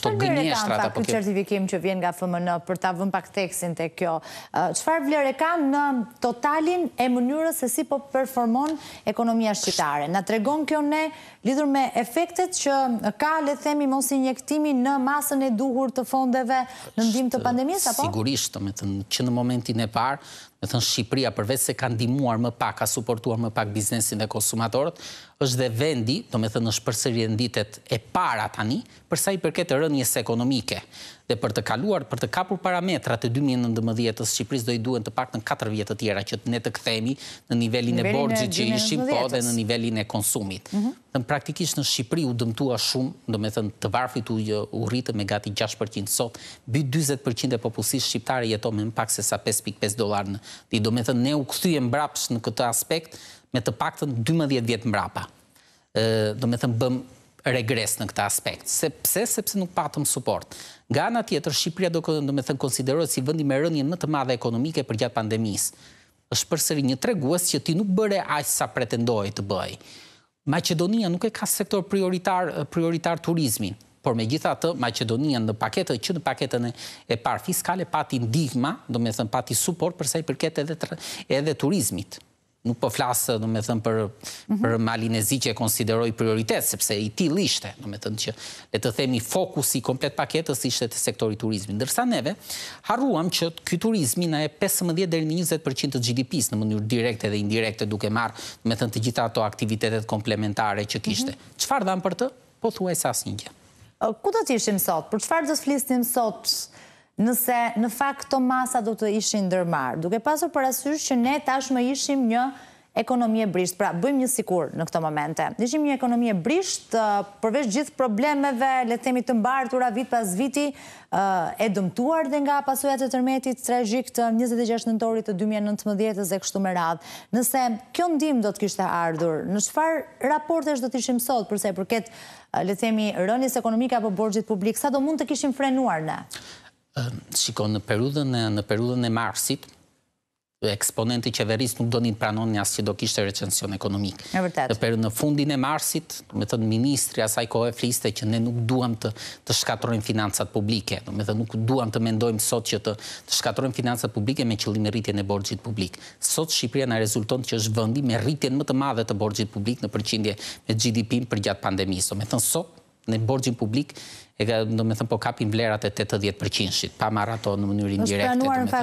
këto po gënjeshtrat apo këtë certifikim që vjen nga FMN për ta vënë pak teksin te kjo. Çfarë vlerë ka në totalin e mënyrës se si po performon ekonomia shqiptare? Na tregon kjo ne lidhur me efektet që ka le të themi mos injektimi në masën e duhur të fondeve në ndihmë të pandemisë apo? Sigurisht, do të thënë që në momentin e parë me thënë Shqipëria, përvec se ka ndimuar më pak, ka suportuar më pak biznesin dhe konsumatorët, është dhe vendi, do me thënë në përsëri e nditet e para tani, përsa i përket e rënjes ekonomike dhe për të kaluar, për të kapur parametrat e 2019-të Shqipëris do i duen të pak në 4 vjetët të tjera që ne të këthemi në nivelin e borgji që ishim po dhe në nivelin e konsumit. Mhm. Në praktikisht në Shqipëri u dëmtua shumë, do me thënë të varfit jo, u rritë me gati 6% sot, by 20% e popullësisht shqiptare jeto me në pak se sa 5.5 dolar në di. Do me thënë ne u këthujem mbrapsh në këtë aspekt me të pak të 12 vjetë mbrapa. Do me thënë bëm regres në këta aspekt. Sepse, sepse nuk patëm support. Nga nga tjetër, Shqipëria do këndë me thënë konsiderojë si vëndi me rënjën më të madhe ekonomike për gjatë pandemis. është përsëri një treguës që ti nuk bëre aqë sa pretendoj të bëj. Macedonia nuk e ka sektor prioritar, prioritar turizmin, por me gjitha të Macedonia në paketët, që në paketën e parë fiskale, pati ndihma, do me thënë pati support përsa i përket edhe, edhe turizmit nuk po flasë, në me thëmë, për, për mhm. malin e zi që e konsideroj prioritet, sepse i til ishte, në me thëmë që le të themi fokus i komplet paketës ishte të sektori turizmi. Ndërsa neve, harruam që këj turizmi në e 15 20% të GDP-s në mënyrë direkte dhe indirekte duke marë, në me thëmë të gjitha ato aktivitetet komplementare që kishte. Qëfar mhm. -hmm. dham për të? Po thuaj sas një gjë. Ku të të ishim sot? Për qfar të flistim sot? nëse në fakt të masa do të ishin dërmarë, duke pasur për asysh që ne tash ishim një ekonomie brisht, pra bëjmë një sikur në këto momente. Në ishim një ekonomie brisht, përveç gjithë problemeve, letemi të mbarë të ura vit pas viti, e dëmtuar dhe nga pasujat të tërmetit të të 26 nëntorit të 2019 dhe e kështu më radhë. Nëse, kjo ndim do të kishtë ardhur, në shfar raport do të ishim sot, përse përket letemi rënjës ekonomika apo borgjit publik, sa do mund të kishim frenuar në? Shiko, në perudën, në perudën e marsit, eksponenti qeveris nuk do një pranon një asë që do kishtë recension ekonomik. Në vërtet. Për në fundin e marsit, me thënë ministri asaj kohë fliste që ne nuk duham të, të shkatrojmë financat publike, me thënë nuk duham të mendojmë sot që të, të shkatrojmë financat publike me qëllim e rritjen e borgjit publik. Sot Shqipëria në rezulton që është vëndi me rritjen më të madhe të borgjit publik në përqindje me GDP-në për gjatë pandemisë. Me thënë sot në borgjën publik, e ka, në me thëmë, po kapin vlerat e 80%, pa maraton në mënyrë indirekte. në